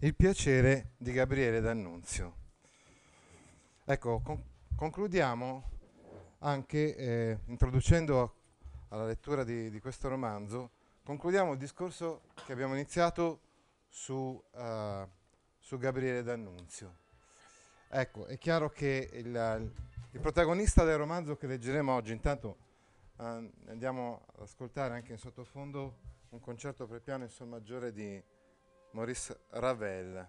Il piacere di Gabriele D'Annunzio. Ecco, con- concludiamo anche eh, introducendo alla lettura di, di, questo romanzo, concludiamo il discorso che abbiamo iniziato su, uh, su Gabriele D'Annunzio. Ecco, è chiaro che il, il protagonista del romanzo che leggeremo oggi, intanto uh, andiamo ad ascoltare anche in sottofondo un concerto per piano in sol maggiore di Maurice Ravel,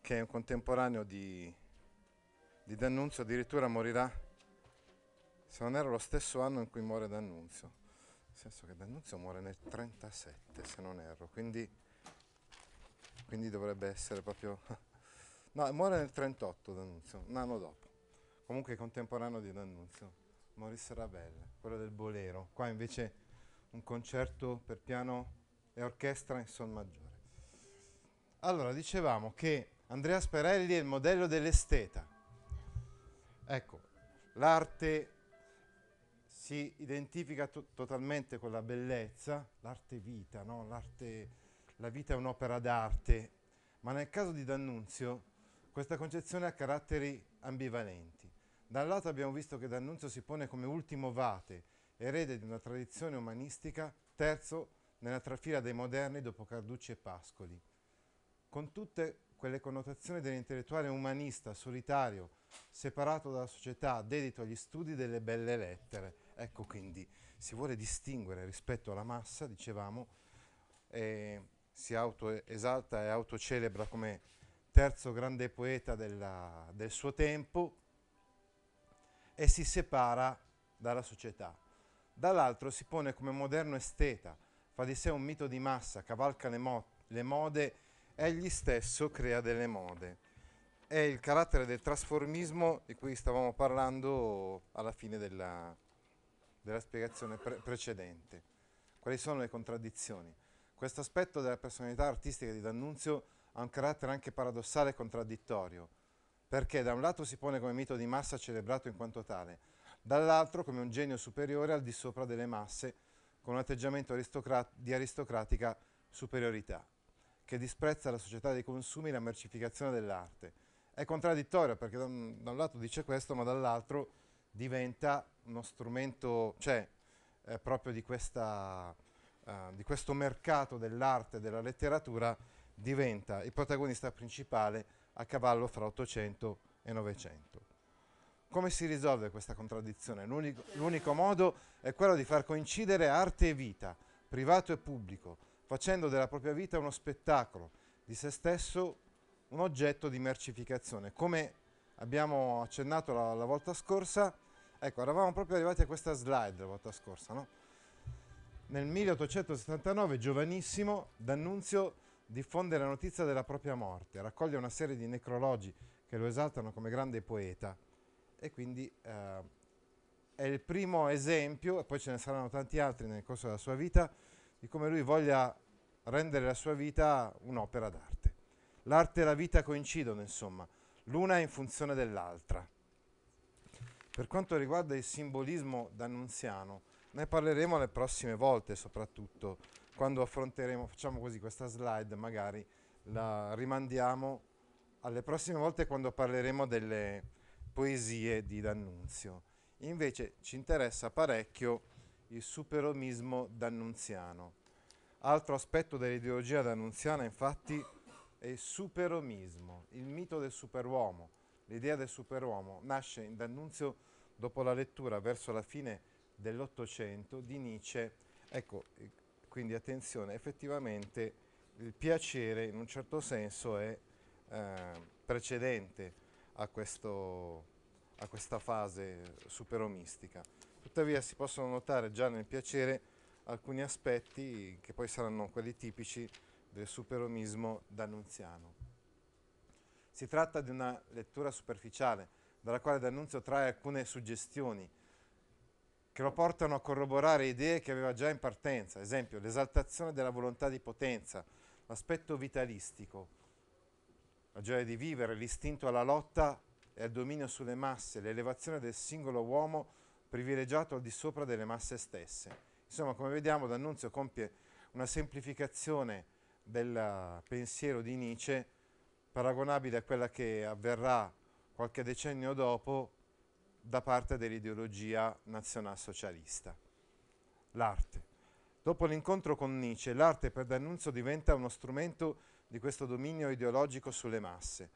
che è un contemporaneo di, di D'Annunzio, addirittura morirà, se non era lo stesso anno in cui muore D'Annunzio, nel senso che D'Annunzio muore nel 37, se non erro, quindi, quindi dovrebbe essere proprio... No, muore nel 38 D'Annunzio, un anno dopo. Comunque contemporaneo di D'Annunzio, Maurice Ravel, quello del Bolero. Qua invece un concerto per piano e orchestra in sol maggiore. Allora, dicevamo che Andrea Sperelli è il modello dell'esteta. Ecco, l'arte si identifica to totalmente con la bellezza, l'arte vita, no? la vita è un'opera d'arte, ma nel caso di D'Annunzio questa concezione ha caratteri ambivalenti. Da un lato abbiamo visto che D'Annunzio si pone come ultimo vate, erede di una tradizione umanistica, terzo nella trafila dei moderni dopo Carducci e Pascoli, con tutte quelle connotazioni dell'intellettuale umanista, solitario, separato dalla società, dedito agli studi delle belle lettere. Ecco quindi, si vuole distinguere rispetto alla massa, dicevamo, e si autoesalta e autocelebra come terzo grande poeta della, del suo tempo e si separa dalla società. Dall'altro si pone come moderno esteta, fa di sé un mito di massa, cavalca le, mo- le mode, egli stesso crea delle mode. È il carattere del trasformismo di cui stavamo parlando alla fine della, della spiegazione pre- precedente. Quali sono le contraddizioni? Questo aspetto della personalità artistica di D'Annunzio ha un carattere anche paradossale e contraddittorio, perché da un lato si pone come mito di massa celebrato in quanto tale, dall'altro come un genio superiore al di sopra delle masse, con un atteggiamento aristocrat di aristocratica superiorità, che disprezza la società dei consumi e la mercificazione dell'arte. È contraddittorio perché da un, da un, lato dice questo, ma dall'altro diventa uno strumento, cioè eh, proprio di, questa, eh, di questo mercato dell'arte e della letteratura, diventa il protagonista principale a cavallo fra 800 e 900. Come si risolve questa contraddizione? L'unico, l'unico modo è quello di far coincidere arte e vita, privato e pubblico, facendo della propria vita uno spettacolo, di se stesso un oggetto di mercificazione. Come abbiamo accennato la, la volta scorsa, ecco, eravamo proprio arrivati a questa slide la volta scorsa, no? Nel 1879, giovanissimo, D'Annunzio diffonde la notizia della propria morte, raccoglie una serie di necrologi che lo esaltano come grande poeta e quindi eh, è il primo esempio, e poi ce ne saranno tanti altri nel corso della sua vita, di come lui voglia rendere la sua vita un'opera d'arte. L'arte e la vita coincidono, insomma, l'una in funzione dell'altra. Per quanto riguarda il simbolismo d'annunziano, ne parleremo le prossime volte, soprattutto quando affronteremo, facciamo così questa slide, magari la rimandiamo alle prossime volte quando parleremo delle, poesie di D'Annunzio. Invece ci interessa parecchio il superomismo d'annunziano. Altro aspetto dell'ideologia d'annunziana, infatti, è il superomismo, il mito del superuomo. L'idea del superuomo nasce in D'Annunzio dopo la lettura, verso la fine dell'Ottocento, di Nietzsche. Ecco, eh, quindi attenzione, effettivamente il piacere in un certo senso è eh, precedente a, questo, a questa fase superomistica. Tuttavia si possono notare già nel piacere alcuni aspetti che poi saranno quelli tipici del superomismo d'Annunziano. Si tratta di una lettura superficiale, dalla quale D'Annunzio trae alcune suggestioni che lo portano a corroborare idee che aveva già in partenza, esempio l'esaltazione della volontà di potenza, l'aspetto vitalistico, la gioia di vivere, l'istinto alla lotta e al dominio sulle masse, l'elevazione del singolo uomo privilegiato al di sopra delle masse stesse. Insomma, come vediamo, D'Annunzio compie una semplificazione del pensiero di Nietzsche paragonabile a quella che avverrà qualche decennio dopo da parte dell'ideologia nazionalsocialista. L'arte. Dopo l'incontro con Nietzsche, l'arte per D'Annunzio diventa uno strumento di questo dominio ideologico sulle masse.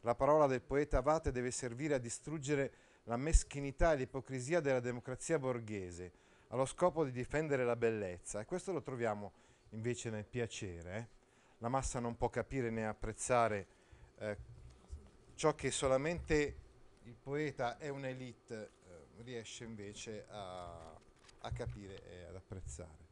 La parola del poeta Vate deve servire a distruggere la meschinità e l'ipocrisia della democrazia borghese, allo scopo di difendere la bellezza. E questo lo troviamo invece nel piacere. Eh? La massa non può capire né apprezzare eh, ciò che solamente il poeta e un'elite eh, riesce invece a, a capire e ad apprezzare.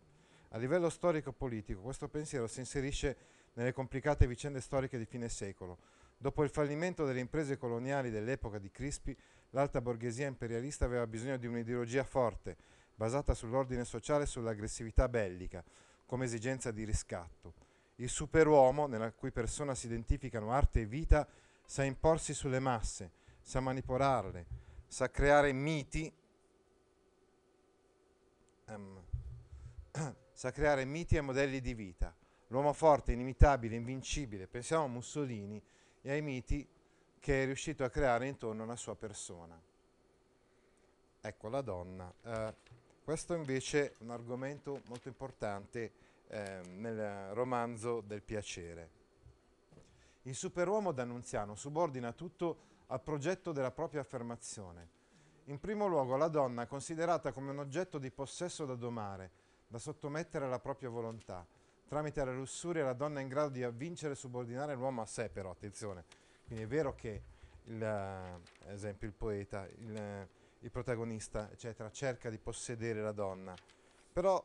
A livello storico-politico questo pensiero si inserisce nelle complicate vicende storiche di fine secolo. Dopo il fallimento delle imprese coloniali dell'epoca di Crispi, l'alta borghesia imperialista aveva bisogno di un'ideologia forte, basata sull'ordine sociale e sull'aggressività bellica, come esigenza di riscatto. Il superuomo, nella cui persona si identificano arte e vita, sa imporsi sulle masse, sa manipolarle, sa creare miti, um, sa creare miti e modelli di vita l'uomo forte, inimitabile, invincibile, pensiamo a Mussolini e ai miti che è riuscito a creare intorno alla sua persona. Ecco la donna. Eh, questo invece è un argomento molto importante eh, nel romanzo del piacere. Il superuomo d'Annunziano subordina tutto al progetto della propria affermazione. In primo luogo la donna è considerata come un oggetto di possesso da domare, da sottomettere alla propria volontà, Tramite la lussuria la donna è in grado di avvincere e subordinare l'uomo a sé però, attenzione. Quindi è vero che, il, ad eh, esempio, il poeta, il, eh, il protagonista, eccetera, cerca di possedere la donna, però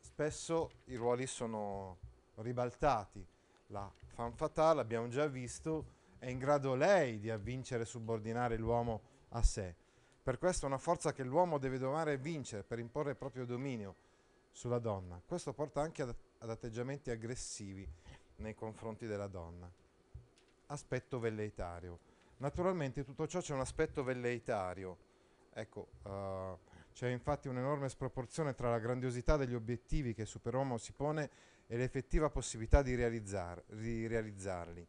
spesso i ruoli sono ribaltati. La femme fatale, l'abbiamo già visto, è in grado lei di avvincere e subordinare l'uomo a sé. Per questo è una forza che l'uomo deve domare e vincere per imporre il proprio dominio sulla donna. Questo porta anche ad ad atteggiamenti aggressivi nei confronti della donna. Aspetto velleitario. Naturalmente tutto ciò c'è un aspetto velleitario. Ecco, uh, c'è infatti un'enorme sproporzione tra la grandiosità degli obiettivi che Superuomo si pone e l'effettiva possibilità di, realizzar- di realizzarli,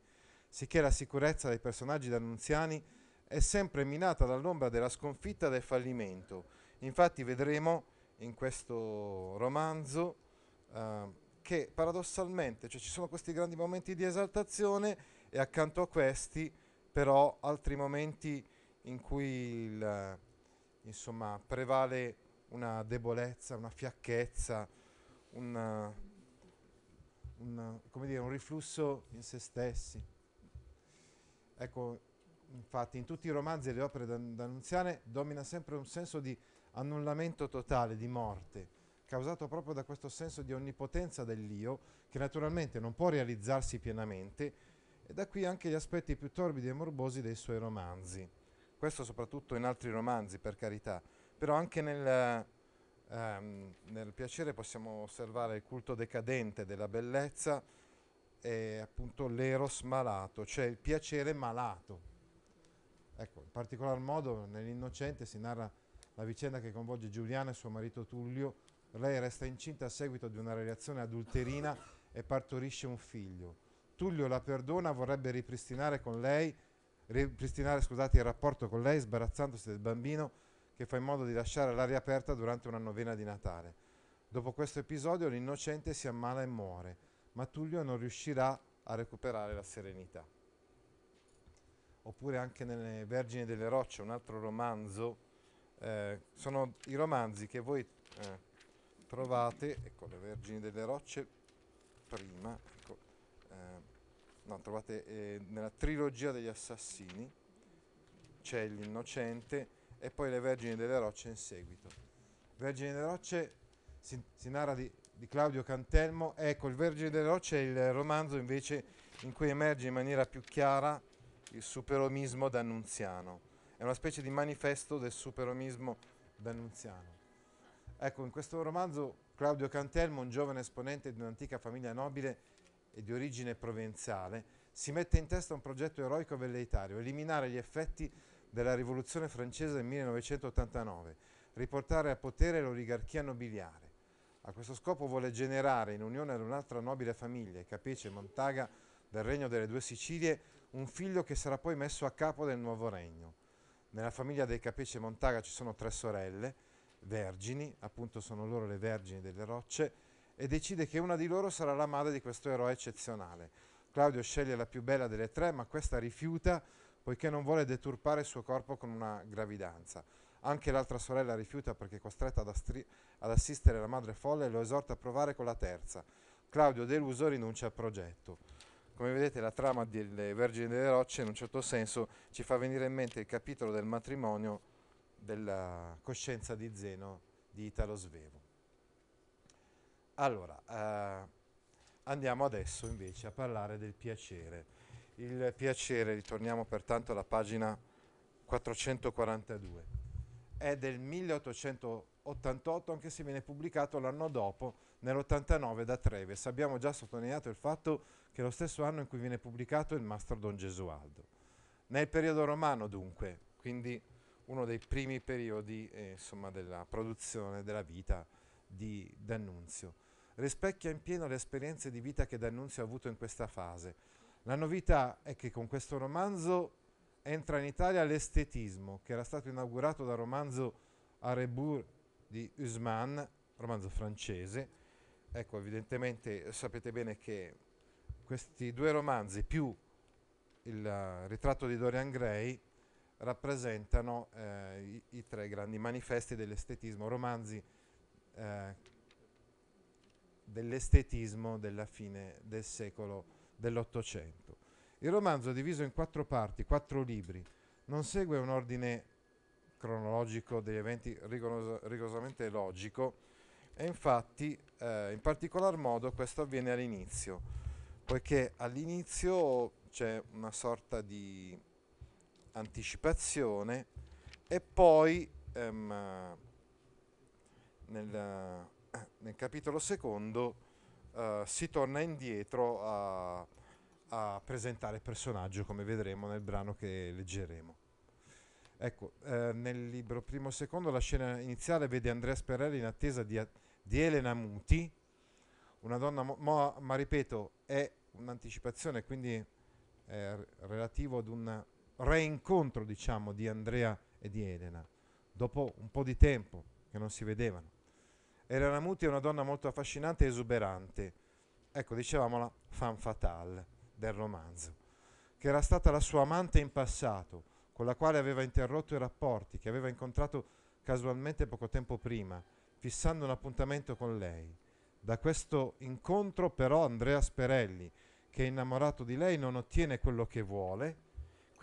sicché la sicurezza dei personaggi d'annunziani è sempre minata dall'ombra della sconfitta e del fallimento. Infatti vedremo in questo romanzo uh, che paradossalmente, cioè ci sono questi grandi momenti di esaltazione e accanto a questi però altri momenti in cui il, insomma, prevale una debolezza, una fiacchezza, una, una, dire, un riflusso in se stessi. Ecco, infatti in tutti i romanzi e le opere d'Annunziane domina sempre un senso di annullamento totale, di morte causato proprio da questo senso di onnipotenza dell'io, che naturalmente non può realizzarsi pienamente, e da qui anche gli aspetti più torbidi e morbosi dei suoi romanzi. Questo soprattutto in altri romanzi, per carità, però anche nel, ehm, nel piacere possiamo osservare il culto decadente della bellezza e appunto l'eros malato, cioè il piacere malato. Ecco, in particolar modo nell'Innocente si narra la vicenda che coinvolge Giuliana e suo marito Tullio lei resta incinta a seguito di una relazione adulterina e partorisce un figlio. Tullio la perdona, vorrebbe ripristinare con lei, ripristinare, scusate, il rapporto con lei, sbarazzandosi del bambino che fa in modo di lasciare l'aria aperta durante una novena di Natale. Dopo questo episodio l'innocente si ammala e muore, ma Tullio non riuscirà a recuperare la serenità. Oppure anche nelle Vergini delle Rocce, un altro romanzo. Eh, sono i romanzi che voi eh, trovate ecco le vergini delle rocce prima ecco, eh, no, trovate eh, nella trilogia degli assassini c'è l'innocente e poi le vergini delle rocce in seguito vergini delle rocce si, si narra di, di, Claudio Cantelmo ecco il vergine delle rocce è il romanzo invece in cui emerge in maniera più chiara il superomismo d'annunziano è una specie di manifesto del superomismo d'annunziano Ecco, in questo romanzo Claudio Cantelmo, un giovane esponente di un'antica famiglia nobile e di origine provenzale, si mette in testa un progetto eroico velleitario, eliminare gli effetti della rivoluzione francese del 1989, riportare a potere l'oligarchia nobiliare. A questo scopo vuole generare in unione ad un'altra nobile famiglia, Capice Montaga, del regno delle due Sicilie, un figlio che sarà poi messo a capo del nuovo regno. Nella famiglia dei Capice Montaga ci sono tre sorelle, vergini, appunto sono loro le vergini delle rocce, e decide che una di loro sarà la madre di questo eroe eccezionale. Claudio sceglie la più bella delle tre, ma questa rifiuta poiché non vuole deturpare il suo corpo con una gravidanza. Anche l'altra sorella rifiuta perché è costretta ad, astri- ad assistere la madre folle e lo esorta a provare con la terza. Claudio deluso rinuncia al progetto. Come vedete la trama delle Vergini delle Rocce in un certo senso ci fa venire in mente il capitolo del matrimonio della coscienza di Zeno di Italo Svevo. Allora, eh, andiamo adesso invece a parlare del piacere. Il piacere, ritorniamo pertanto alla pagina 442, è del 1888, anche se viene pubblicato l'anno dopo, nell'89 da Treves. Abbiamo già sottolineato il fatto che è lo stesso anno in cui viene pubblicato il Mastro Don Gesualdo. Nel periodo romano, dunque, quindi uno dei primi periodi eh, insomma, della produzione della vita di D'Annunzio. Rispecchia in pieno le esperienze di vita che D'Annunzio ha avuto in questa fase. La novità è che con questo romanzo entra in Italia l'estetismo, che era stato inaugurato dal romanzo Arebour di Usman, romanzo francese. Ecco, evidentemente sapete bene che questi due romanzi più il eh, ritratto di Dorian Gray rappresentano eh, i, i, tre grandi manifesti dell'estetismo, romanzi eh, dell'estetismo della fine del secolo dell'Ottocento. Il romanzo, è diviso in quattro parti, quattro libri, non segue un ordine cronologico degli eventi rigorosamente logico e infatti eh, in particolar modo questo avviene all'inizio, poiché all'inizio c'è una sorta di anticipazione e poi ehm, nel, nel, capitolo secondo eh, si torna indietro a, a, presentare il personaggio come vedremo nel brano che leggeremo. Ecco, eh, nel libro primo e secondo la scena iniziale vede Andrea Sperelli in attesa di, di Elena Muti, una donna, mo, ma ripeto, è un'anticipazione, quindi è relativo ad una reincontro, diciamo, di Andrea e di Elena, dopo un po' di tempo che non si vedevano. Elena Muti è una donna molto affascinante e esuberante, ecco, dicevamo la fan fatale del romanzo, che era stata la sua amante in passato, con la quale aveva interrotto i rapporti, che aveva incontrato casualmente poco tempo prima, fissando un appuntamento con lei. Da questo incontro però Andrea Sperelli, che è innamorato di lei, non ottiene quello che vuole,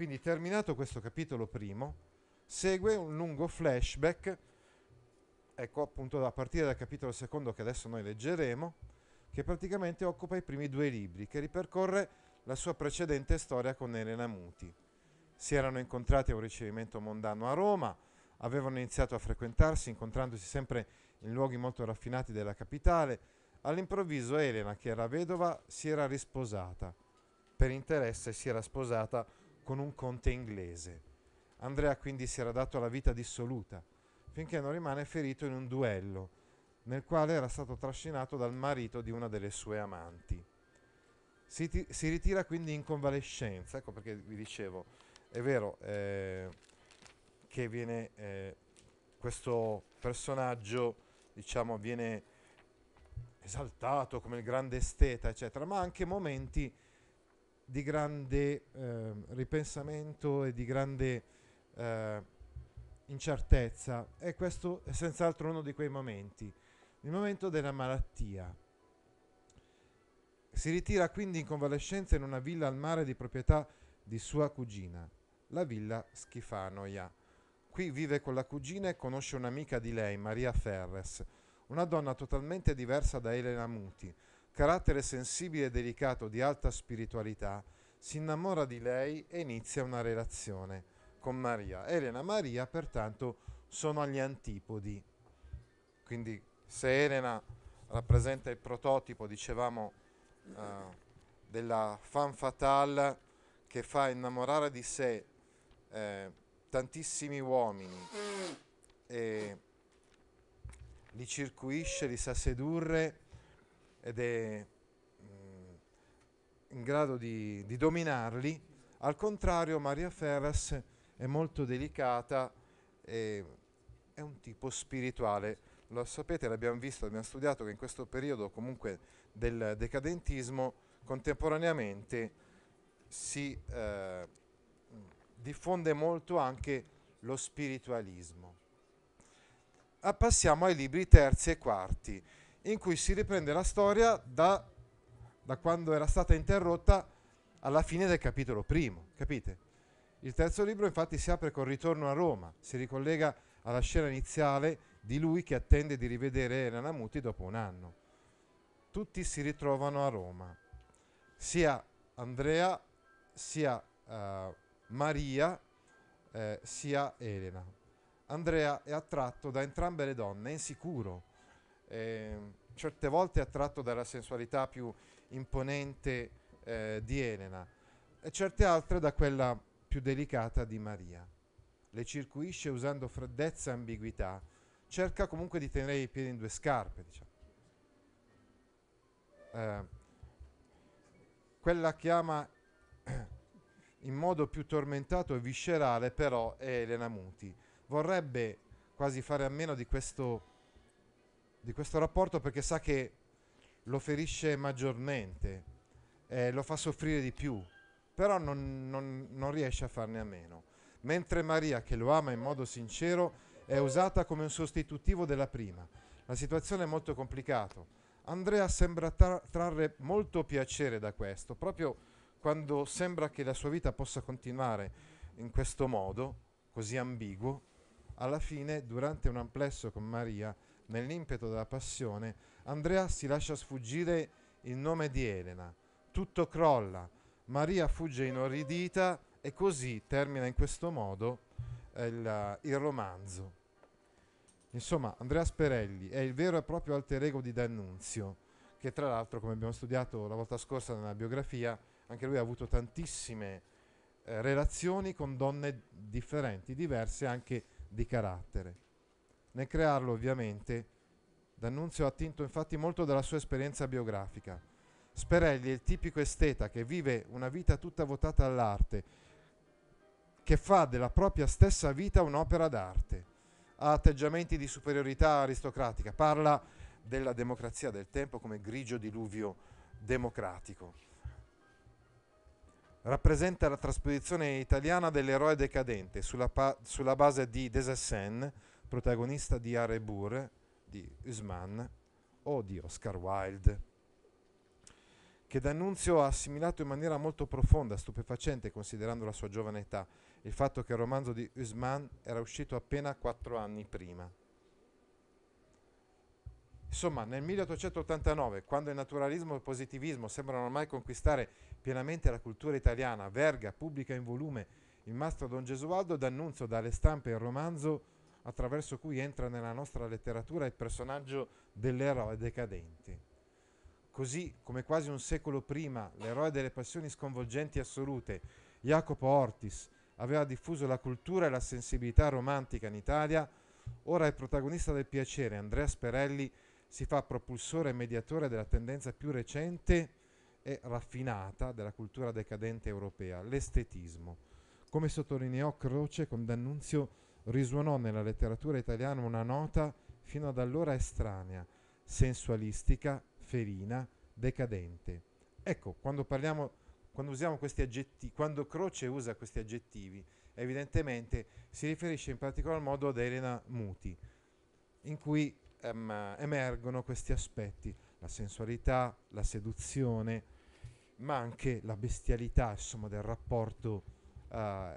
quindi terminato questo capitolo primo, segue un lungo flashback, ecco appunto da partire dal capitolo secondo che adesso noi leggeremo, che praticamente occupa i primi due libri, che ripercorre la sua precedente storia con Elena Muti. Si erano incontrati a un ricevimento mondano a Roma, avevano iniziato a frequentarsi, incontrandosi sempre in luoghi molto raffinati della capitale. All'improvviso Elena, che era vedova, si era risposata. Per interesse si era sposata con un conte inglese. Andrea quindi si era dato alla vita dissoluta, finché non rimane ferito in un duello, nel quale era stato trascinato dal marito di una delle sue amanti. Si, ti- si ritira quindi in convalescenza, ecco perché vi dicevo, è vero eh, che viene eh, questo personaggio, diciamo, viene esaltato come il grande esteta, eccetera, ma anche momenti di grande eh, ripensamento e di grande eh, incertezza e questo è senz'altro uno di quei momenti, il momento della malattia. Si ritira quindi in convalescenza in una villa al mare di proprietà di sua cugina, la villa Schifanoia. Qui vive con la cugina e conosce un'amica di lei, Maria Ferres, una donna totalmente diversa da Elena Muti, carattere sensibile e delicato di alta spiritualità, si innamora di lei e inizia una relazione con Maria. Elena e Maria pertanto sono agli antipodi. Quindi se Elena rappresenta il prototipo, dicevamo, eh, della fan fatale che fa innamorare di sé eh, tantissimi uomini e li circuisce, li sa sedurre, ed è mm, in grado di, di dominarli. Al contrario, Maria Ferras è molto delicata, e è un tipo spirituale. Lo sapete, l'abbiamo visto, abbiamo studiato che in questo periodo comunque del decadentismo contemporaneamente si eh, diffonde molto anche lo spiritualismo. Ah, passiamo ai libri terzi e quarti in cui si riprende la storia da, da quando era stata interrotta alla fine del capitolo primo, capite? Il terzo libro infatti si apre col ritorno a Roma, si ricollega alla scena iniziale di lui che attende di rivedere Elena Muti dopo un anno. Tutti si ritrovano a Roma, sia Andrea, sia uh, Maria, eh, sia Elena. Andrea è attratto da entrambe le donne, è insicuro, eh, certe volte attratto dalla sensualità più imponente eh, di Elena e certe altre da quella più delicata di Maria. Le circuisce usando freddezza e ambiguità, cerca comunque di tenere i piedi in due scarpe. Diciamo. Eh, quella che ama in modo più tormentato e viscerale però è Elena Muti. Vorrebbe quasi fare a meno di questo di questo rapporto perché sa che lo ferisce maggiormente, eh, lo fa soffrire di più, però non, non, non riesce a farne a meno. Mentre Maria, che lo ama in modo sincero, è usata come un sostitutivo della prima. La situazione è molto complicata. Andrea sembra tra- trarre molto piacere da questo, proprio quando sembra che la sua vita possa continuare in questo modo, così ambiguo, alla fine, durante un amplesso con Maria, nell'impeto della passione, Andrea si lascia sfuggire il nome di Elena. Tutto crolla, Maria fugge inorridita e così termina in questo modo eh, il, il romanzo. Insomma, Andrea Sperelli è il vero e proprio alter ego di D'Annunzio, che tra l'altro, come abbiamo studiato la volta scorsa nella biografia, anche lui ha avuto tantissime eh, relazioni con donne differenti, diverse anche di carattere. Nel crearlo, ovviamente, D'Annunzio ha attinto infatti molto dalla sua esperienza biografica. Sperelli è il tipico esteta che vive una vita tutta votata all'arte, che fa della propria stessa vita un'opera d'arte. Ha atteggiamenti di superiorità aristocratica, parla della democrazia del tempo come grigio diluvio democratico. Rappresenta la trasposizione italiana dell'eroe decadente sulla, pa- sulla base di Desessènes, protagonista di Arebur di Usman o di Oscar Wilde, che D'Annunzio ha assimilato in maniera molto profonda, stupefacente considerando la sua giovane età, il fatto che il romanzo di Usman era uscito appena quattro anni prima. Insomma, nel 1889, quando il naturalismo e il positivismo sembrano ormai conquistare pienamente la cultura italiana, Verga pubblica in volume il mastro Don Gesualdo, D'Annunzio dà stampe il romanzo attraverso cui entra nella nostra letteratura il personaggio dell'eroe decadente. Così come quasi un secolo prima l'eroe delle passioni sconvolgenti assolute, Jacopo Ortis, aveva diffuso la cultura e la sensibilità romantica in Italia, ora il protagonista del piacere, Andrea Sperelli, si fa propulsore e mediatore della tendenza più recente e raffinata della cultura decadente europea, l'estetismo, come sottolineò Croce con D'Annunzio risuonò nella letteratura italiana una nota fino ad allora estranea, sensualistica, ferina, decadente. Ecco, quando parliamo, quando usiamo questi aggettivi, quando Croce usa questi aggettivi, evidentemente si riferisce in particolar modo ad Elena Muti, in cui um, emergono questi aspetti, la sensualità, la seduzione, ma anche la bestialità, insomma, del rapporto uh,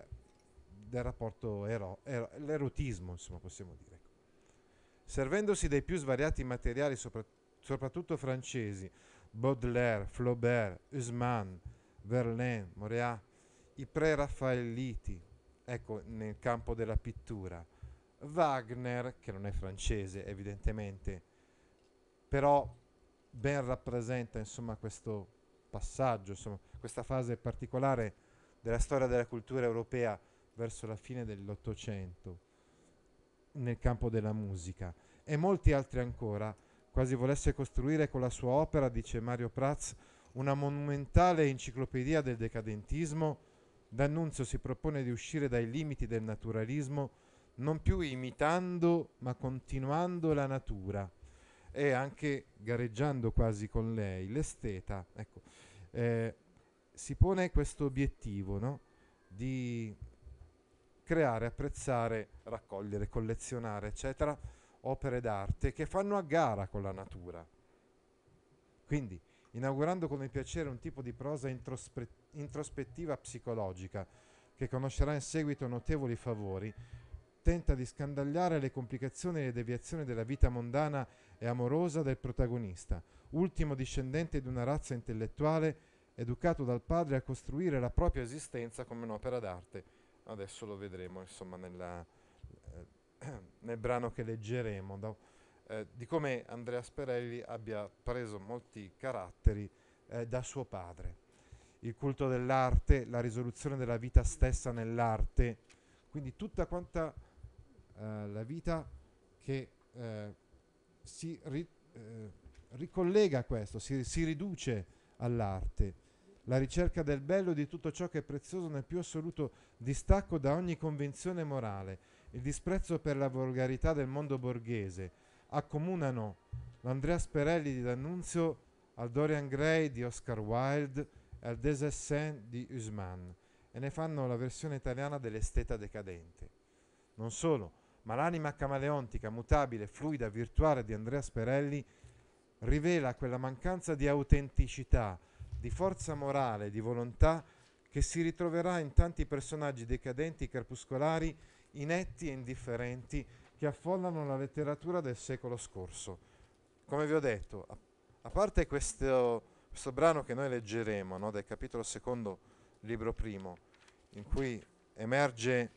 del rapporto ero, ero, l'erotismo, insomma, possiamo dire. Ecco. Servendosi dei più svariati materiali, sopra, soprattutto francesi, Baudelaire, Flaubert, Usman, Verlaine, Morea, i pre-raffaelliti, ecco, nel campo della pittura, Wagner, che non è francese evidentemente, però ben rappresenta insomma questo passaggio, insomma, questa fase particolare della storia della cultura europea verso la fine dell'Ottocento nel campo della musica e molti altri ancora, quasi volesse costruire con la sua opera, dice Mario Prats, una monumentale enciclopedia del decadentismo, D'Annunzio si propone di uscire dai limiti del naturalismo, non più imitando ma continuando la natura e anche gareggiando quasi con lei, l'esteta. Ecco, eh, si pone questo obiettivo no? di creare, apprezzare, raccogliere, collezionare, eccetera, opere d'arte che fanno a gara con la natura. Quindi, inaugurando con il piacere un tipo di prosa introspe- introspettiva psicologica, che conoscerà in seguito notevoli favori, tenta di scandagliare le complicazioni e le deviazioni della vita mondana e amorosa del protagonista, ultimo discendente di una razza intellettuale educato dal padre a costruire la propria esistenza come un'opera d'arte adesso lo vedremo insomma nella, eh, nel brano che leggeremo, da, eh, di come Andrea Sperelli abbia preso molti caratteri eh, da suo padre. Il culto dell'arte, la risoluzione della vita stessa nell'arte, quindi tutta quanta eh, la vita che eh, si ri, eh, ricollega a questo, si, si riduce all'arte la ricerca del bello di tutto ciò che è prezioso nel più assoluto distacco da ogni convenzione morale, il disprezzo per la volgarità del mondo borghese, accomunano l'Andrea Sperelli di D'Annunzio al Dorian Gray di Oscar Wilde e al Des Essens di Usman e ne fanno la versione italiana dell'esteta decadente. Non solo, ma l'anima camaleontica, mutabile, fluida, virtuale di Andrea Sperelli rivela quella mancanza di autenticità di forza morale, di volontà, che si ritroverà in tanti personaggi decadenti, crepuscolari, inetti e indifferenti che affollano la letteratura del secolo scorso. Come vi ho detto, a, a parte questo, questo, brano che noi leggeremo no, del capitolo secondo, libro primo, in cui emerge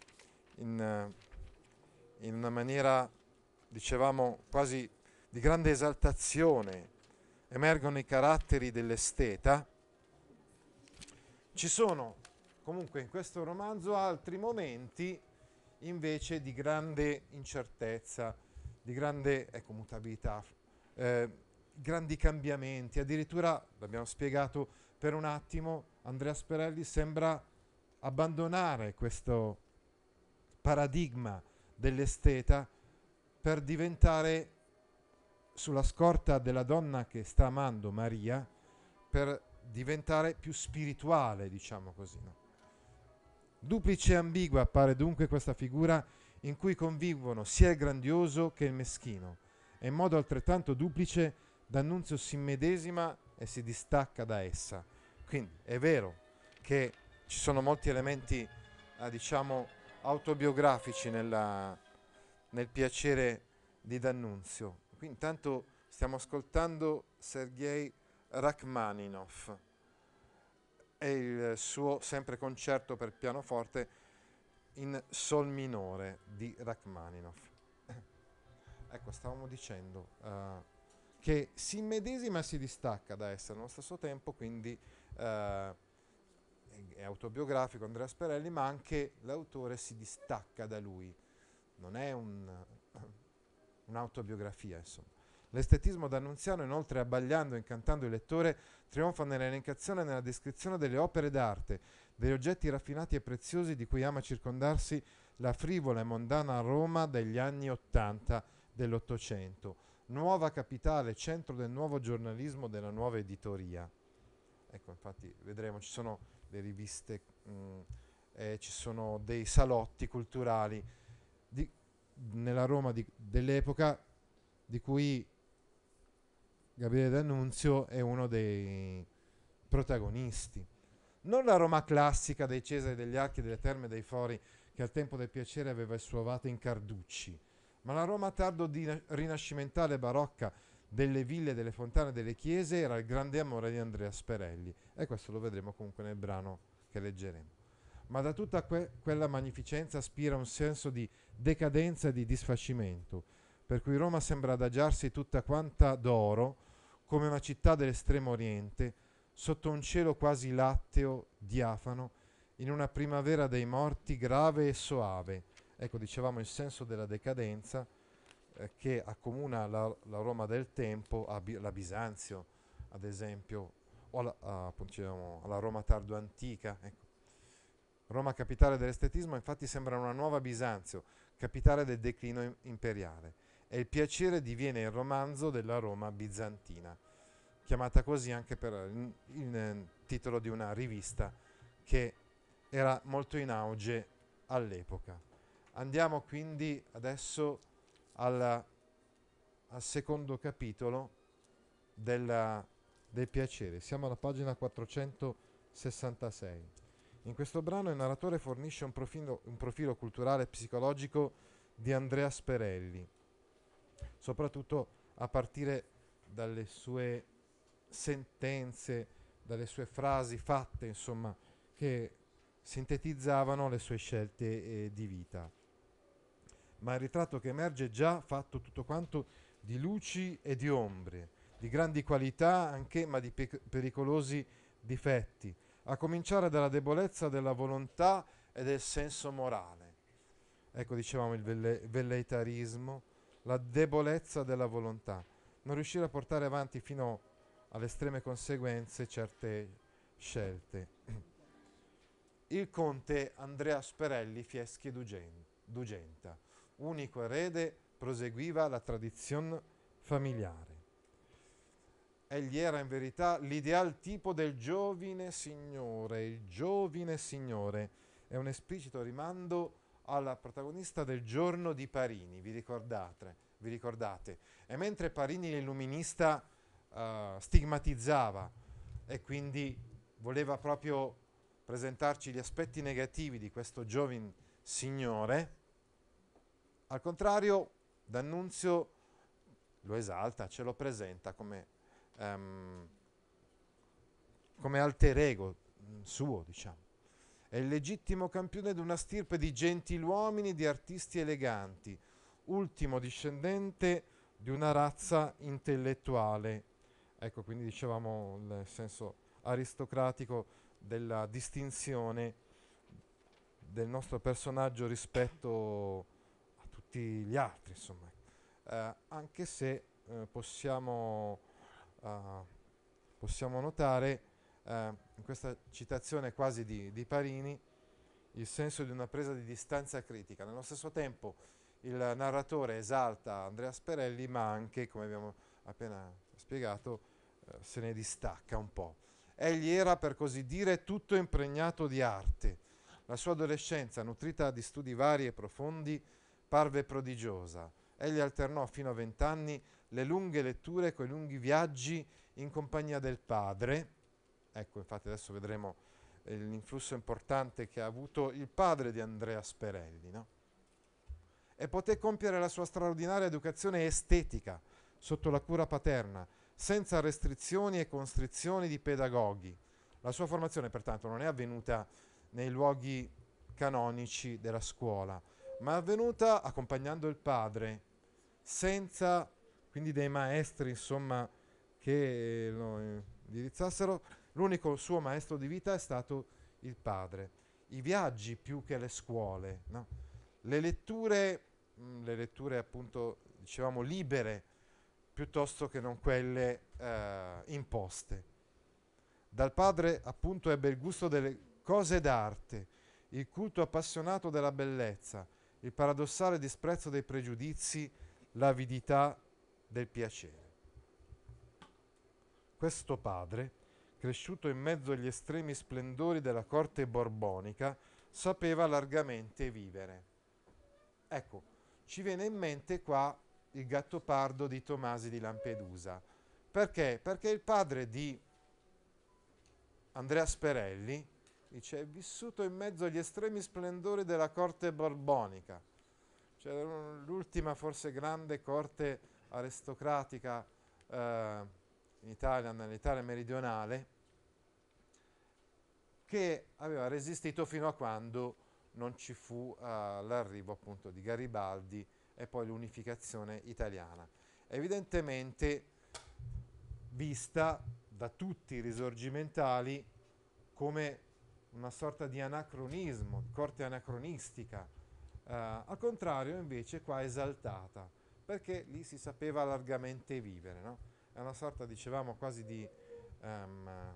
in, in una maniera, dicevamo, quasi di grande esaltazione, emergono i caratteri dell'esteta, ci sono comunque in questo romanzo altri momenti invece di grande incertezza, di grande ecco, mutabilità, eh, grandi cambiamenti. Addirittura, l'abbiamo spiegato per un attimo, Andrea Sperelli sembra abbandonare questo paradigma dell'esteta per diventare sulla scorta della donna che sta amando Maria, per diventare più spirituale, diciamo così. No? Duplice e ambigua appare dunque questa figura in cui convivono sia il grandioso che il meschino, e in modo altrettanto duplice D'Annunzio si medesima e si distacca da essa. Quindi è vero che ci sono molti elementi, eh, diciamo, autobiografici nella, nel piacere di D'Annunzio. Qui intanto stiamo ascoltando Sergei Rachmaninoff e il suo sempre concerto per pianoforte in sol minore di Rachmaninoff. Ecco, stavamo dicendo uh, che si medesima e si distacca da essa allo stesso tempo, quindi uh, è autobiografico Andrea Sperelli, ma anche l'autore si distacca da lui. Non è un, uh, un'autobiografia, insomma. L'estetismo d'Annunziano, inoltre, abbagliando e incantando il lettore, trionfa nell'elencazione e nella descrizione delle opere d'arte, degli oggetti raffinati e preziosi di cui ama circondarsi la frivola e mondana Roma degli anni Ottanta dell'Ottocento, nuova capitale, centro del nuovo giornalismo, della nuova editoria. Ecco, infatti, vedremo, ci sono le riviste, mh, mm, eh, ci sono dei salotti culturali di, nella Roma dell'epoca di cui Gabriele D'Annunzio è uno dei protagonisti. Non la Roma classica dei Cesari, degli Archi, delle Terme, dei Fori, che al tempo del piacere aveva il suo avato in Carducci, ma la Roma tardo rinascimentale barocca delle ville, delle fontane, delle chiese era il grande amore di Andrea Sperelli e questo lo vedremo comunque nel brano che leggeremo. Ma da tutta que- quella magnificenza spira un senso di decadenza e di disfacimento, per cui Roma sembra adagiarsi tutta quanta d'oro, come una città dell'estremo oriente, sotto un cielo quasi latteo, diafano, in una primavera dei morti grave e soave. Ecco, dicevamo il senso della decadenza eh, che accomuna la, la, Roma del tempo a Bi- la Bisanzio, ad esempio, o alla, a, diciamo, alla Roma tardo antica. Ecco. Roma capitale dell'estetismo infatti sembra una nuova Bisanzio, capitale del declino imperiale e il piacere diviene il romanzo della Roma bizantina, chiamata così anche per il, eh, titolo di una rivista che era molto in auge all'epoca. Andiamo quindi adesso alla, al secondo capitolo della, del piacere, siamo alla pagina 466. In questo brano il narratore fornisce un profilo, un profilo culturale e psicologico di Andrea Sperelli, soprattutto a partire dalle sue sentenze, dalle sue frasi fatte, insomma, che sintetizzavano le sue scelte eh, di vita. Ma il ritratto che emerge è già fatto tutto quanto di luci e di ombre, di grandi qualità anche, ma di pe- pericolosi difetti, a cominciare dalla debolezza della volontà e del senso morale. Ecco, dicevamo, il velle- velleitarismo, la debolezza della volontà, non riuscire a portare avanti fino alle estreme conseguenze certe scelte. Il conte Andrea Sperelli Fieschi Dugenta, unico erede, proseguiva la tradizione familiare. Egli era in verità l'ideal tipo del giovine signore, il giovine signore, è un esplicito rimando a alla protagonista del giorno di Parini, vi ricordate? Vi ricordate? E mentre Parini l'illuminista uh, stigmatizzava e quindi voleva proprio presentarci gli aspetti negativi di questo giovane signore, al contrario D'Annunzio lo esalta, ce lo presenta come, um, come alter ego mm, suo, diciamo. È il legittimo campione di una stirpe di gentiluomini e di artisti eleganti, ultimo discendente di una razza intellettuale. Ecco, quindi dicevamo il senso aristocratico della distinzione del nostro personaggio rispetto a tutti gli altri, insomma. Eh, anche se eh, possiamo, eh, possiamo notare eh, in questa citazione quasi di, di, Parini, il senso di una presa di distanza critica. Nello stesso tempo il narratore esalta Andrea Sperelli, ma anche, come abbiamo appena spiegato, eh, se ne distacca un po'. Egli era, per così dire, tutto impregnato di arte. La sua adolescenza, nutrita di studi vari e profondi, parve prodigiosa. Egli alternò fino a vent'anni le lunghe letture coi lunghi viaggi in compagnia del padre, Ecco, infatti adesso vedremo eh, l'influsso importante che ha avuto il padre di Andrea Sperelli, no? E poté compiere la sua straordinaria educazione estetica sotto la cura paterna, senza restrizioni e costrizioni di pedagoghi. La sua formazione, pertanto, non è avvenuta nei luoghi canonici della scuola, ma è avvenuta accompagnando il padre, senza quindi dei maestri, insomma, che lo indirizzassero L'unico suo maestro di vita è stato il padre. I viaggi più che le scuole, no? le letture, mm, le letture appunto, dicevamo, libere, piuttosto che non quelle eh, imposte. Dal padre appunto ebbe il gusto delle cose d'arte, il culto appassionato della bellezza, il paradossale disprezzo dei pregiudizi, l'avidità del piacere. Questo padre cresciuto in mezzo agli estremi splendori della corte borbonica, sapeva largamente vivere. Ecco, ci viene in mente qua il gatto pardo di Tomasi di Lampedusa. Perché? Perché il padre di Andrea Sperelli dice è vissuto in mezzo agli estremi splendori della corte borbonica, cioè l'ultima forse grande corte aristocratica eh, in Italia, nell'Italia meridionale, che aveva resistito fino a quando non ci fu uh, l'arrivo appunto di Garibaldi e poi l'unificazione italiana. Evidentemente vista da tutti i risorgimentali come una sorta di anacronismo, corte anacronistica, uh, al contrario invece qua esaltata, perché lì si sapeva largamente vivere, no? è una sorta, dicevamo, quasi di um,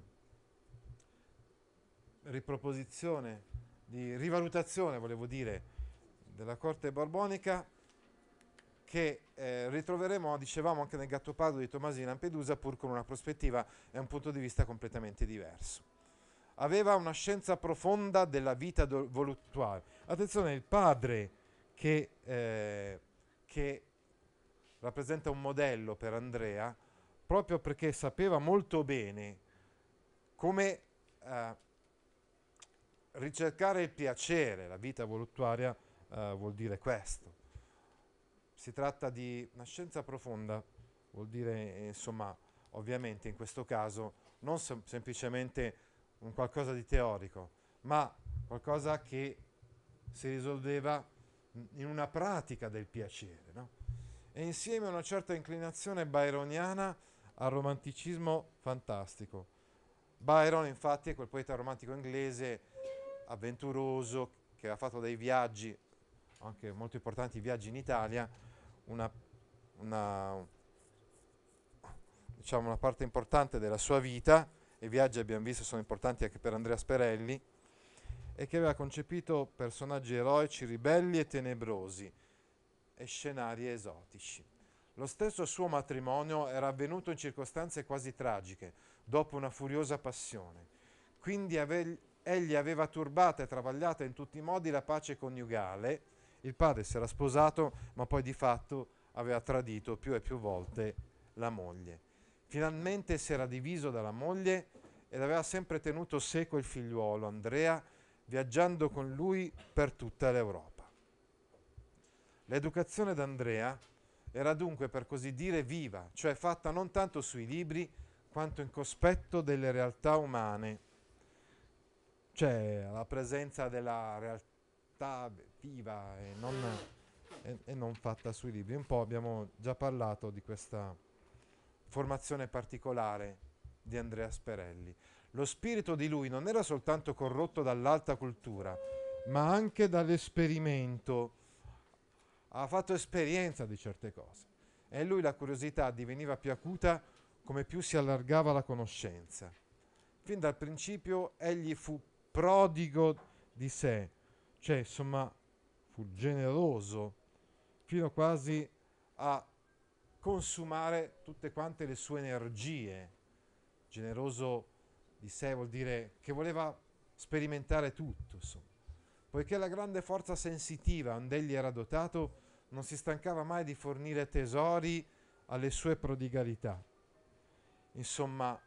riproposizione, di rivalutazione, volevo dire, della corte borbonica che eh, ritroveremo, dicevamo anche nel Gattopardo di di Lampedusa, pur con una prospettiva e un punto di vista completamente diverso. Aveva una scienza profonda della vita do- voluttuale. Attenzione, il padre che, eh, che rappresenta un modello per Andrea, proprio perché sapeva molto bene come eh, ricercare il piacere, la vita voluttuaria eh, vuol dire questo. Si tratta di una scienza profonda, vuol dire insomma, ovviamente in questo caso non sem- semplicemente un qualcosa di teorico, ma qualcosa che si risolveva in una pratica del piacere. No? E insieme a una certa inclinazione byroniana al romanticismo fantastico. Byron infatti è quel poeta romantico inglese avventuroso che aveva fatto dei viaggi, anche molto importanti viaggi in Italia, una, una, diciamo una parte importante della sua vita, e i viaggi abbiamo visto sono importanti anche per Andrea Sperelli, e che aveva concepito personaggi eroici, ribelli e tenebrosi, e scenari esotici. Lo stesso suo matrimonio era avvenuto in circostanze quasi tragiche, dopo una furiosa passione. Quindi ave- egli aveva turbata e travagliata in tutti i modi la pace coniugale, il padre si era sposato, ma poi di fatto aveva tradito più e più volte la moglie. Finalmente si era diviso dalla moglie ed aveva sempre tenuto seco il figliuolo Andrea, viaggiando con lui per tutta l'Europa. L'educazione d'Andrea era dunque, per così dire, viva, cioè fatta non tanto sui libri quanto in cospetto delle realtà umane cioè alla presenza della realtà viva e non, e, e non fatta sui libri. Un po' abbiamo già parlato di questa formazione particolare di Andrea Sperelli. Lo spirito di lui non era soltanto corrotto dall'alta cultura, ma anche dall'esperimento. Ha fatto esperienza di certe cose. E lui la curiosità diveniva più acuta come più si allargava la conoscenza. Fin dal principio egli fu prodigo di sé, cioè insomma fu generoso fino quasi a consumare tutte quante le sue energie. Generoso di sé vuol dire che voleva sperimentare tutto, insomma. Poiché la grande forza sensitiva ond'egli era dotato, non si stancava mai di fornire tesori alle sue prodigalità. Insomma,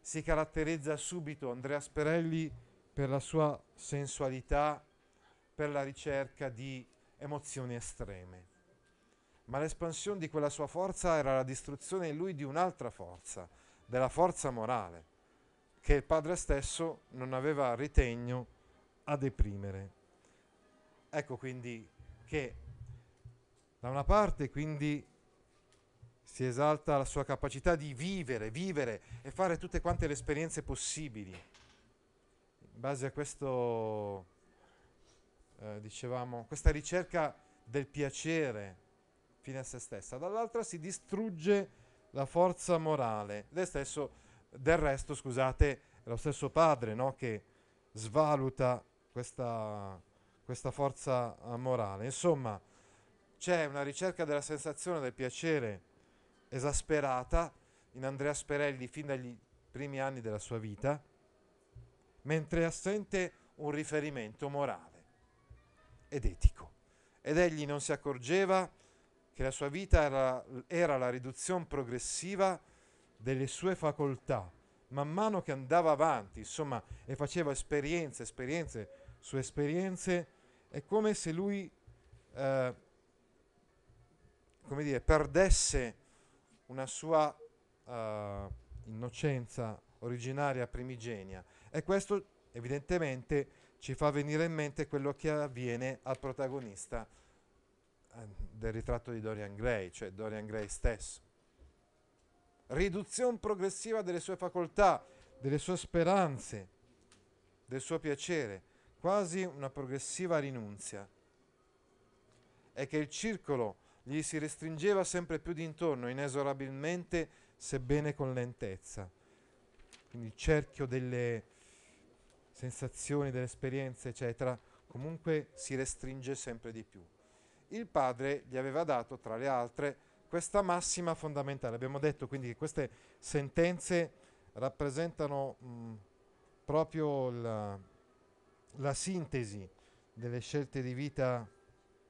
si caratterizza subito Andrea Sperelli per la sua sensualità, per la ricerca di emozioni estreme. Ma l'espansione di quella sua forza era la distruzione in lui di un'altra forza, della forza morale, che il padre stesso non aveva ritegno a deprimere. Ecco quindi che da una parte quindi si esalta la sua capacità di vivere, vivere e fare tutte quante le esperienze possibili base a questo, eh, dicevamo, questa ricerca del piacere fine a se stessa, dall'altra si distrugge la forza morale. Stesso, del resto, scusate, è lo stesso padre no, che svaluta questa, questa forza eh, morale. Insomma, c'è una ricerca della sensazione del piacere esasperata in Andrea Sperelli fin dagli primi anni della sua vita mentre è assente un riferimento morale ed etico. Ed egli non si accorgeva che la sua vita era, era la riduzione progressiva delle sue facoltà, man mano che andava avanti, insomma, e faceva esperienze, esperienze su esperienze, è come se lui, eh, come dire, perdesse una sua eh, innocenza originaria, primigenia, e questo evidentemente ci fa venire in mente quello che avviene al protagonista eh, del ritratto di Dorian Gray, cioè Dorian Gray stesso. Riduzione progressiva delle sue facoltà, delle sue speranze, del suo piacere, quasi una progressiva rinunzia. È che il circolo gli si restringeva sempre più d'intorno, inesorabilmente, sebbene con lentezza. Quindi il cerchio delle, sensazioni, delle esperienze, eccetera, comunque si restringe sempre di più. Il padre gli aveva dato, tra le altre, questa massima fondamentale. Abbiamo detto quindi che queste sentenze rappresentano mh, proprio la, la sintesi delle scelte di vita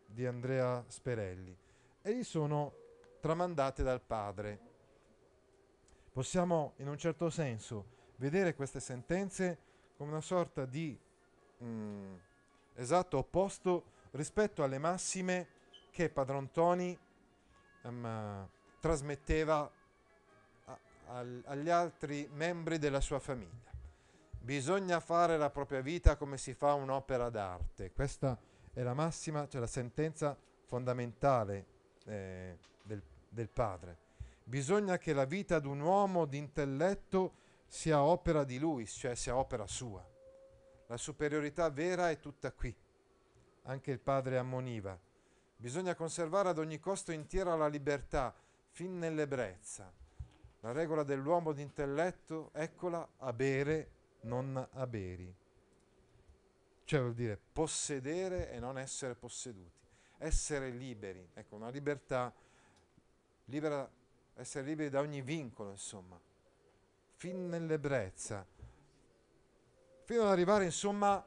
di Andrea Sperelli e gli sono tramandate dal padre. Possiamo in un certo senso vedere queste sentenze come una sorta di mh, mm, esatto opposto rispetto alle massime che Padron Tony um, trasmetteva a, a, agli altri membri della sua famiglia. Bisogna fare la propria vita come si fa un'opera d'arte. Questa è la massima, cioè la sentenza fondamentale eh, del, del padre. Bisogna che la vita di un uomo di intelletto sia opera di lui, cioè sia opera sua. La superiorità vera è tutta qui. Anche il padre ammoniva. Bisogna conservare ad ogni costo intera la libertà, fin nell'ebbrezza. La regola dell'uomo d'intelletto, eccola, a bere, non a beri. Cioè vuol dire possedere e non essere posseduti. Essere liberi, ecco, una libertà libera, essere liberi da ogni vincolo, insomma fin nell'ebbrezza, fino ad arrivare insomma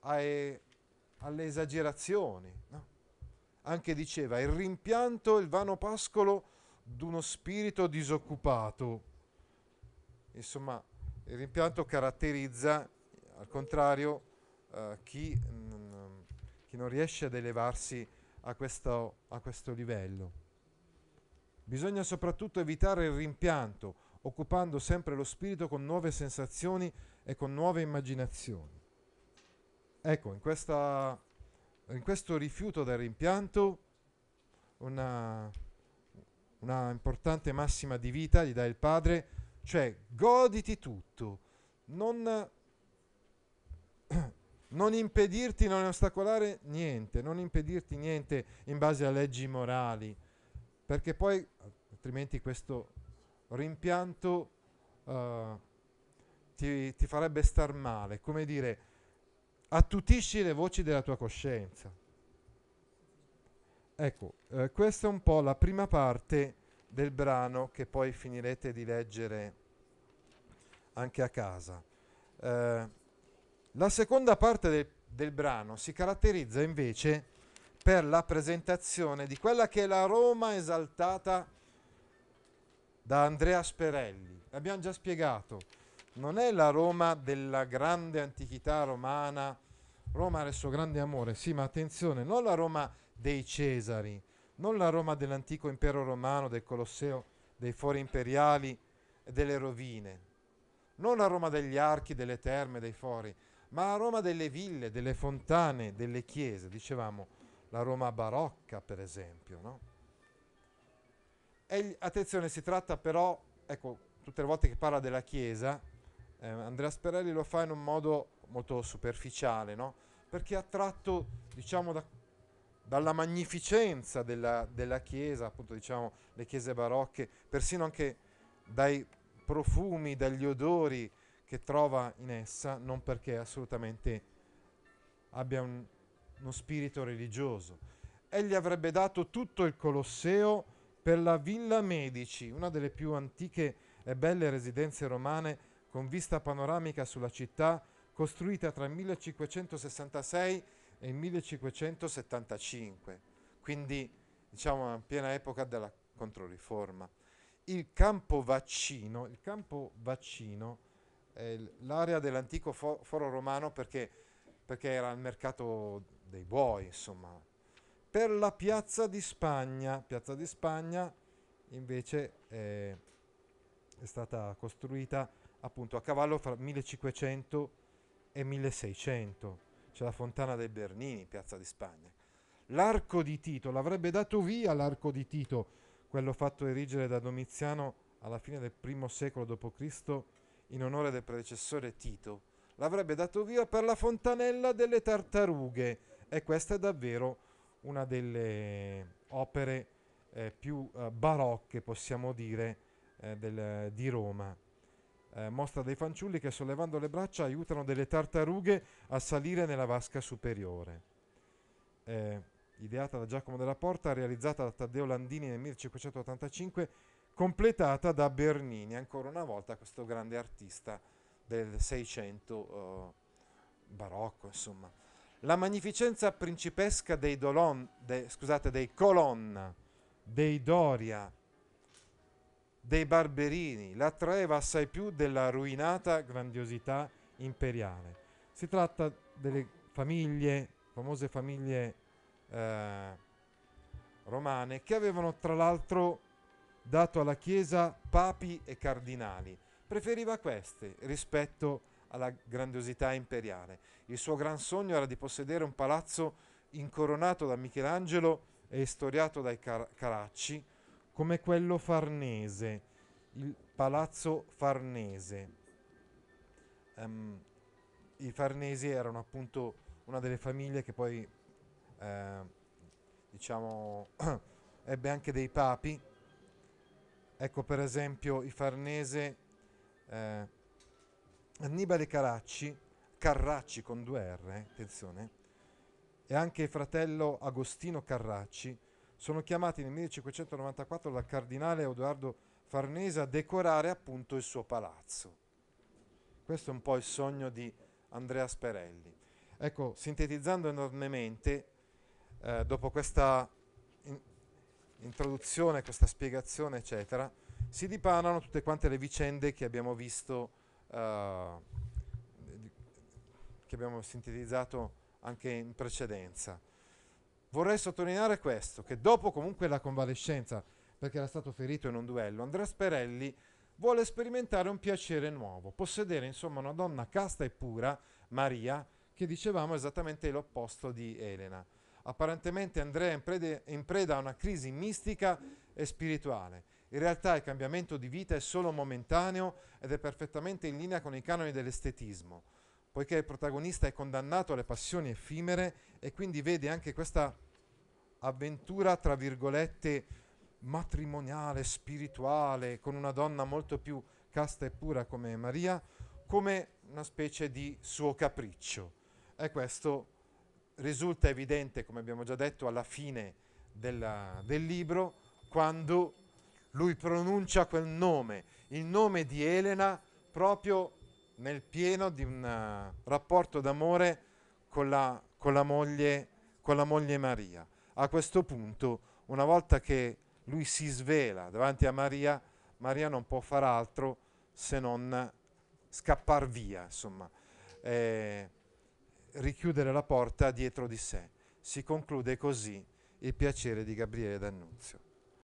ai, alle esagerazioni. No? Anche diceva il rimpianto, è il vano pascolo d'uno spirito disoccupato. Insomma, il rimpianto caratterizza, al contrario, eh, chi, mh, chi, non riesce ad elevarsi a questo, a questo livello. Bisogna soprattutto evitare il rimpianto, occupando sempre lo spirito con nuove sensazioni e con nuove immaginazioni. Ecco, in, questa, in questo rifiuto del rimpianto, una, una importante massima di vita gli dà il padre, cioè goditi tutto, non, non impedirti, non ostacolare niente, non impedirti niente in base a leggi morali, perché poi altrimenti questo rimpianto eh, ti, ti farebbe star male, come dire, attutisci le voci della tua coscienza. Ecco, eh, questa è un po' la prima parte del brano che poi finirete di leggere anche a casa. Eh, la seconda parte del, del brano si caratterizza invece per la presentazione di quella che è la Roma esaltata da Andrea Sperelli. L'abbiamo già spiegato, non è la Roma della grande antichità romana, Roma era il suo grande amore, sì, ma attenzione, non la Roma dei Cesari, non la Roma dell'antico impero romano, del Colosseo, dei fori imperiali e delle rovine, non la Roma degli archi, delle terme, dei fori, ma la Roma delle ville, delle fontane, delle chiese, dicevamo la Roma barocca per esempio, no? E, attenzione, si tratta però, ecco, tutte le volte che parla della Chiesa, eh, Andrea Sperelli lo fa in un modo molto superficiale, no? Perché è attratto, diciamo, da, dalla magnificenza della, della Chiesa, appunto, diciamo, le chiese barocche, persino anche dai profumi, dagli odori che trova in essa, non perché assolutamente abbia un, uno spirito religioso. Egli avrebbe dato tutto il Colosseo per la Villa Medici, una delle più antiche e belle residenze romane con vista panoramica sulla città, costruita tra il 1566 e il 1575, quindi diciamo in piena epoca della Controriforma. Il campo vaccino, il campo vaccino è l'area dell'antico foro romano perché, perché era il mercato dei buoi, insomma, per la Piazza di Spagna. Piazza di Spagna invece è, è stata costruita appunto a cavallo fra 1500 e 1600. C'è la Fontana dei Bernini, Piazza di Spagna. L'arco di Tito, l'avrebbe dato via l'arco di Tito, quello fatto erigere da Domiziano alla fine del primo secolo d.C. in onore del predecessore Tito, l'avrebbe dato via per la fontanella delle tartarughe e questa è davvero una delle opere eh, più eh, barocche, possiamo dire, eh, del, di Roma. Eh, mostra dei fanciulli che sollevando le braccia aiutano delle tartarughe a salire nella vasca superiore. Eh, ideata da Giacomo della Porta, realizzata da Taddeo Landini nel 1585, completata da Bernini, ancora una volta questo grande artista del Seicento oh, barocco, insomma la magnificenza principesca dei, Dolon, de, scusate, dei Colonna, dei Doria, dei Barberini, la attraeva assai più della ruinata grandiosità imperiale. Si tratta delle famiglie, famose famiglie eh, romane, che avevano tra l'altro dato alla Chiesa papi e cardinali. Preferiva queste rispetto a alla grandiosità imperiale. Il suo gran sogno era di possedere un palazzo incoronato da Michelangelo e storiato dai Car- Caracci, come quello farnese, il palazzo farnese. Um, I farnesi erano appunto una delle famiglie che poi, eh, diciamo, ebbe anche dei papi. Ecco per esempio i farnese. Eh, Annibale Caracci, Carracci con due R, eh, attenzione, e anche il fratello Agostino Carracci sono chiamati nel 1594 dal cardinale Edoardo Farnese a decorare appunto il suo palazzo. Questo è un po' il sogno di Andrea Sperelli. Ecco, sintetizzando enormemente, eh, dopo questa in- introduzione, questa spiegazione, eccetera, si dipanano tutte quante le vicende che abbiamo visto eh, che abbiamo sintetizzato anche in precedenza. Vorrei sottolineare questo, che dopo comunque la convalescenza, perché era stato ferito in un duello, Andrea Sperelli vuole sperimentare un piacere nuovo, possedere insomma una donna casta e pura, Maria, che dicevamo esattamente l'opposto di Elena. Apparentemente Andrea è in preda a una crisi mistica e spirituale in realtà il cambiamento di vita è solo momentaneo ed è perfettamente in linea con i canoni dell'estetismo, poiché il protagonista è condannato alle passioni effimere e quindi vede anche questa avventura, tra virgolette, matrimoniale, spirituale, con una donna molto più casta e pura come Maria, come una specie di suo capriccio. E questo risulta evidente, come abbiamo già detto, alla fine della, del libro, quando lui pronuncia quel nome, il nome di Elena, proprio nel pieno di un eh, rapporto d'amore con la, con la, moglie, con la moglie Maria. A questo punto, una volta che lui si svela davanti a Maria, Maria non può far altro se non scappar via, insomma, eh, richiudere la porta dietro di sé. Si conclude così il piacere di Gabriele D'Annunzio.